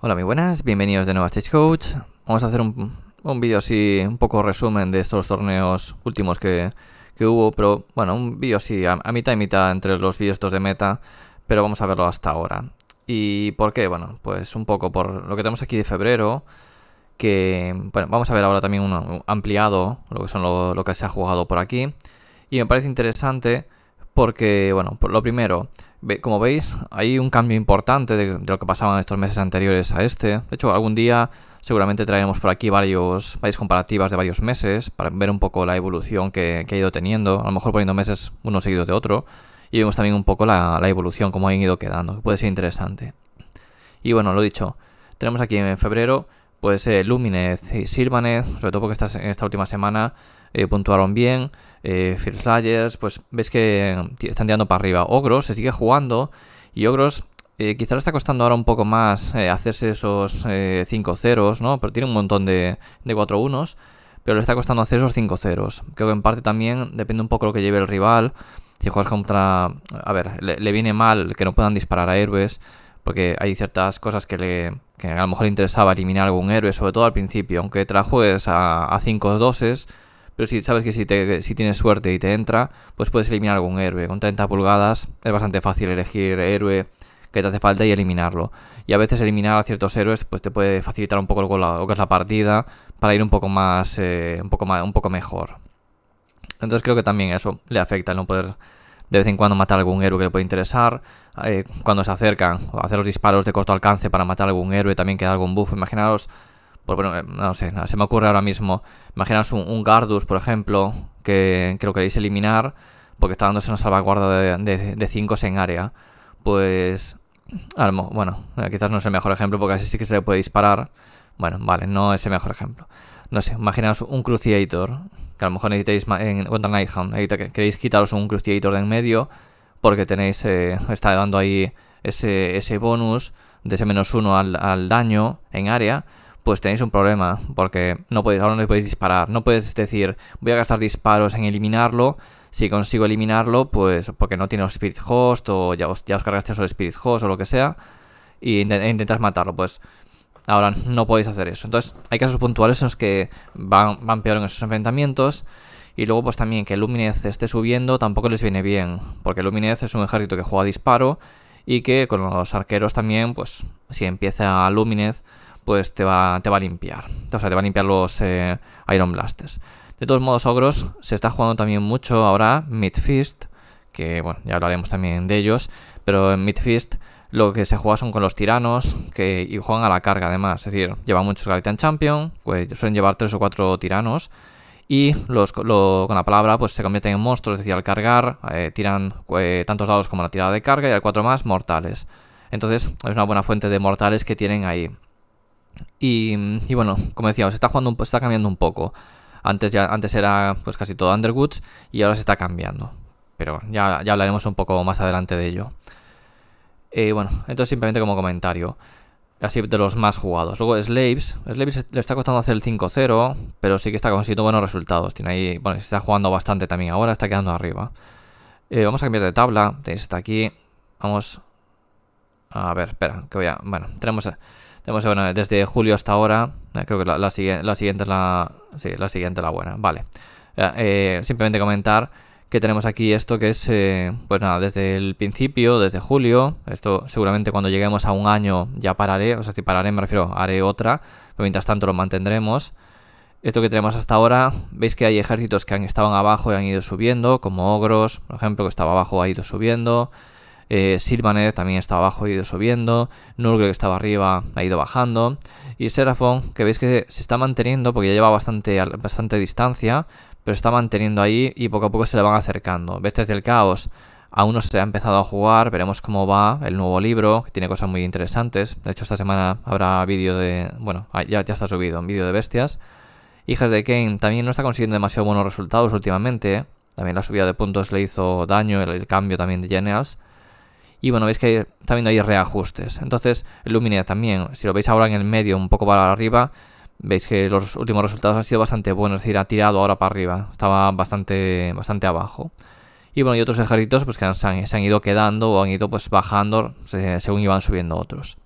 Hola, muy buenas, bienvenidos de nuevo a Stagecoach. Vamos a hacer un, un vídeo así, un poco resumen de estos torneos últimos que, que hubo, pero bueno, un vídeo así a, mitad y mitad entre los vídeos estos de meta, pero vamos a verlo hasta ahora. ¿Y por qué? Bueno, pues un poco por lo que tenemos aquí de febrero, que bueno, vamos a ver ahora también uno ampliado, lo que son lo que se ha jugado por aquí, y me parece interesante porque, bueno, lo primero, como veis, hay un cambio importante de, lo que pasaba estos meses anteriores a este. De hecho, algún día seguramente traeremos por aquí varios, varias comparativas de varios meses para ver un poco la evolución que, ha ido teniendo, a lo mejor poniendo meses uno seguido de otro, y vemos también un poco la, evolución, cómo han ido quedando, puede ser interesante. Y bueno, lo dicho, tenemos aquí en febrero pues ser y Silvanet, sobre todo porque en esta última semana eh, puntuaron bien, eh, Flyers, pues ves que eh, están tirando para arriba. Ogros se sigue jugando y Ogros eh, quizá le está costando ahora un poco más eh, hacerse esos 5 0 ¿no? Pero tiene un montón de 4 1 pero le está costando hacer esos 5 0 Creo que en parte también depende un poco lo que lleve el rival. Si juegas contra... A ver, le, le viene mal que no puedan disparar a héroes, porque hay ciertas cosas que le que a lo mejor interesaba eliminar algún héroe, sobre todo al principio, aunque trajo a 5 doses, pero si sabes que si, tienes suerte y te entra, pues puedes eliminar algún héroe. Con 30 pulgadas es bastante fácil elegir héroe que te hace falta y eliminarlo. Y a veces eliminar a ciertos héroes pues te puede facilitar un poco lo, que es la partida para ir un poco más, eh, un poco más, un poco mejor. Entonces creo que también eso le afecta el no poder de vez en cuando matar a algún héroe que le puede interesar. Eh, cuando se acercan, hacer los disparos de corto alcance para matar a algún héroe, también queda algún buff. Imaginaos, pues bueno, eh, no sé, se me ocurre ahora mismo. Imaginaos un, Gardus, por ejemplo, que, que, lo queréis eliminar porque está dándose una salvaguarda de 5 en área. Pues, bueno, eh, quizás no es el mejor ejemplo porque así sí que se le puede disparar. Bueno, vale, no es el mejor ejemplo no sé, imaginaos un Cruciator, que a lo mejor necesitáis en, contra Nighthound, queréis quitaros un Cruciator de en medio porque tenéis, eh, está dando ahí ese, ese bonus de ese menos uno al, daño en área, pues tenéis un problema, porque no podéis, ahora no podéis disparar, no puedes decir, voy a gastar disparos en eliminarlo, si consigo eliminarlo, pues porque no tiene Spirit Host o ya os, ya os cargaste sobre Spirit Host o lo que sea, y e intentas matarlo, pues Ahora no podéis hacer eso. Entonces, hay casos puntuales en los que van, van peor en esos enfrentamientos. Y luego, pues también que Luminez esté subiendo tampoco les viene bien. Porque Luminez es un ejército que juega a disparo. Y que con los arqueros también, pues si empieza Luminez, pues te va, te va a limpiar. O sea, te va a limpiar los eh, Iron Blasters. De todos modos, Ogros se está jugando también mucho ahora Midfist. Que bueno, ya hablaremos también de ellos. Pero en Midfist lo que se juega son con los tiranos que, y juegan a la carga además. Es decir, llevan muchos Galitan Champion, pues suelen llevar tres o cuatro tiranos y los, con la palabra pues se convierten en monstruos, es decir, al cargar eh, tiran eh, tantos dados como la tirada de carga y al cuatro más mortales. Entonces es una buena fuente de mortales que tienen ahí. Y, bueno, como decíamos, está, jugando está cambiando un poco. Antes, ya, antes era pues casi todo Underwoods y ahora se está cambiando. Pero ya, ya hablaremos un poco más adelante de ello. Eh, bueno, es simplemente como comentario. Así de los más jugados. Luego Slaves. Slaves le está costando hacer el 5-0, pero sí que está consiguiendo buenos resultados. Tiene ahí, bueno, está jugando bastante también ahora, está quedando arriba. Eh, vamos a cambiar de tabla. Está aquí. Vamos. A ver, espera, que voy a. Bueno, tenemos. Tenemos bueno, desde julio hasta ahora. Eh, creo que la, siguiente es la. Sí, la siguiente es la buena. Vale. Eh, simplemente comentar que tenemos aquí esto que es, eh, pues nada, desde el principio, desde julio, esto seguramente cuando lleguemos a un año ya pararé, o sea, si pararé me refiero, haré otra, pero mientras tanto lo mantendremos. Esto que tenemos hasta ahora, veis que hay ejércitos que han, estaban abajo y han ido subiendo, como Ogros, por ejemplo, que estaba abajo ha ido subiendo, eh, también estaba abajo ha ido subiendo, Nurgle que estaba arriba ha ido bajando, y Seraphon, que veis que se está manteniendo porque ya lleva bastante, bastante distancia, pero está manteniendo ahí y poco a poco se le van acercando. Bestias del Caos aún no se ha empezado a jugar, veremos cómo va el nuevo libro, que tiene cosas muy interesantes. De hecho, esta semana habrá vídeo de... bueno, ah, ya, ya está subido, un vídeo de bestias. Hijas de Kane también no está consiguiendo demasiado buenos resultados últimamente. También la subida de puntos le hizo daño, el, cambio también de Genials. Y bueno, veis que también hay reajustes. Entonces, el también, si lo veis ahora en el medio, un poco para arriba, Veis que los últimos resultados han sido bastante buenos, es decir, ha tirado ahora para arriba, estaba bastante, bastante abajo. Y bueno, y otros ejércitos pues, que se, han, ido quedando o han ido pues bajando según iban subiendo otros.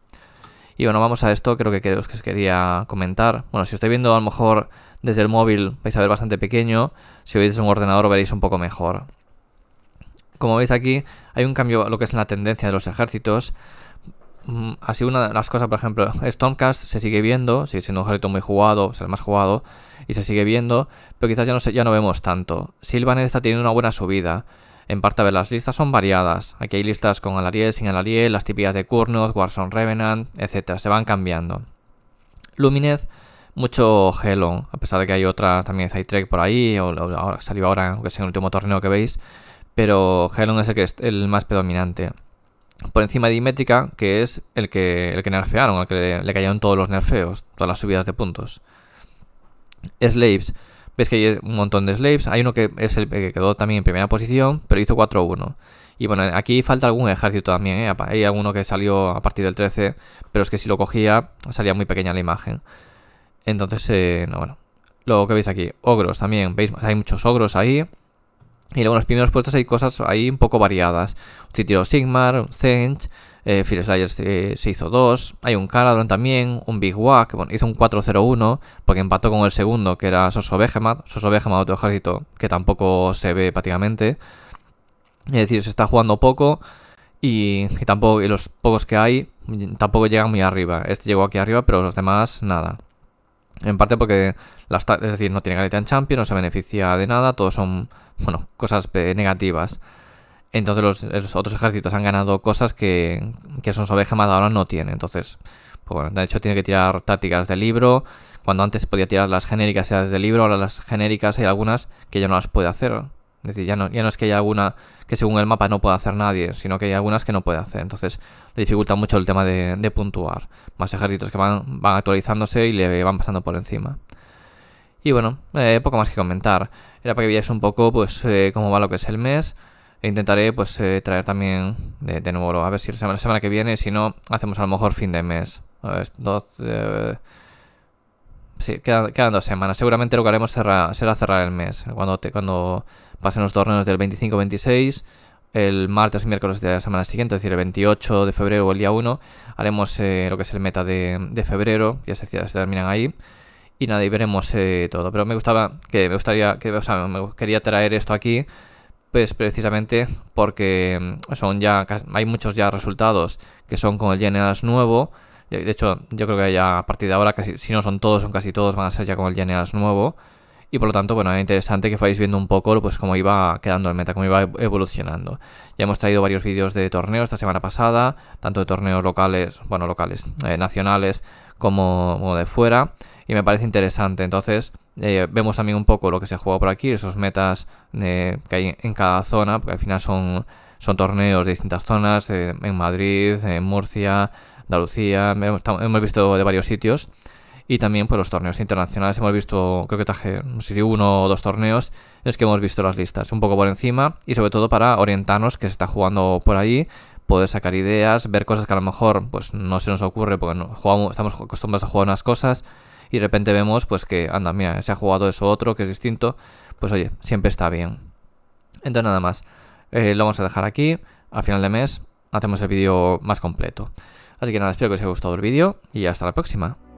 Y bueno, vamos a esto, creo que, creo que os quería comentar. Bueno, si os estoy viendo a lo mejor desde el móvil vais a ver bastante pequeño, si veis desde un ordenador veréis un poco mejor. Como veis aquí hay un cambio lo que es en la tendencia de los ejércitos. Mm, Así una de las cosas, por ejemplo, Stormcast se sigue viendo, sigue siendo un ejército muy jugado, o sea, el más jugado, y se sigue viendo, pero quizás ya no, ya no vemos tanto. Sylvaner está teniendo una buena subida. En parte, a ver, las listas son variadas. Aquí hay listas con Alariel, sin Alariel, las típicas de Kurnos, Warzone Revenant, etc. Se van cambiando. Luminez, mucho Helon, a pesar de que hay otras, también Zytrek por ahí, o, salió ahora, aunque sea el último torneo que veis, pero Helon es el, que es el más predominante por encima de Imétrica, que es el que, el que nerfearon, al que le, cayeron todos los nerfeos, todas las subidas de puntos. Slaves. Ves que hay un montón de slaves. Hay uno que es el que quedó también en primera posición, pero hizo 4-1. Y bueno, aquí falta algún ejército también. ¿eh? Hay alguno que salió a partir del 13, pero es que si lo cogía salía muy pequeña la imagen. Entonces, eh, no, bueno. Lo que veis aquí, ogros también. ¿Veis? Hay muchos ogros ahí. Y luego en los primeros puestos hay cosas ahí un poco variadas. Si tiró Sigmar, Zench, eh, Fear eh, se hizo dos hay un Caladron también, un Big Wack, bueno, hizo un 4-0-1 porque empató con el segundo que era Soso Behemoth, Soso Behemoth otro ejército que tampoco se ve prácticamente. Es decir, se está jugando poco y, tampoco los pocos que hay mm, tampoco llegan muy arriba. Este llegó aquí arriba, pero los demás nada. En parte porque es decir, no tiene calidad en champion no se beneficia de nada, todos son bueno, cosas negativas. Entonces los, otros ejércitos han ganado cosas que, que son más ahora no tiene. Entonces, pues bueno, de hecho tiene que tirar tácticas de libro. Cuando antes podía tirar las genéricas y de libro, ahora las genéricas hay algunas que ya no las puede hacer. Es decir, ya no, ya no es que haya alguna que según el mapa no pueda hacer nadie, sino que hay algunas que no puede hacer. Entonces le dificulta mucho el tema de, de puntuar. Más ejércitos que van, van actualizándose y le van pasando por encima. Y bueno, eh, poco más que comentar. Era para que veáis un poco pues eh, cómo va lo que es el mes. E intentaré pues eh, traer también de, nuevo, a ver si la semana, que viene, si no, hacemos a lo mejor fin de mes. A ver, dos, quedan, dos semanas. Seguramente lo que haremos será cerrar el mes. Cuando, te, cuando pasen los torneos del 25-26 el martes y miércoles de la semana siguiente, es decir, el 28 de febrero o el día 1, haremos lo que es el meta de, de febrero, ya se terminan ahí. Y nada, y veremos eh, todo. Pero me gustaba, que me gustaría, que, o sea, me quería traer esto aquí, pues precisamente porque mm, son ya, hay muchos ya resultados que son con el Generals nuevo. De hecho, yo creo que ya a partir de ahora, casi, si no son todos, son casi todos, van a ser ya con el Generals nuevo. Y por lo tanto, bueno, era interesante que fuerais viendo un poco pues cómo iba quedando el meta, cómo iba evolucionando. Ya hemos traído varios vídeos de torneos esta semana pasada, tanto de torneos locales, bueno, locales, eh, nacionales, como de fuera y me parece interesante. Entonces eh, vemos también un poco lo que se juega por aquí, esos metas eh, que hay en cada zona, porque al final son, son torneos de distintas zonas, eh, en Madrid, en Murcia, Andalucía, hemos visto de varios sitios. Y también pues, los torneos internacionales, hemos visto, creo que traje, uno o dos torneos, es que hemos visto las listas un poco por encima y sobre todo para orientarnos que se está jugando por ahí, poder sacar ideas, ver cosas que a lo mejor pues no se nos ocurre porque no, estamos acostumbrados a jugar unas cosas y de repente vemos pues que, anda, mira, se ha jugado eso otro que es distinto, pues oye, siempre está bien. Entonces nada más, eh, lo vamos a dejar aquí, a final de mes hacemos el vídeo más completo. Así que nada, espero que os haya gustado el vídeo y hasta la próxima.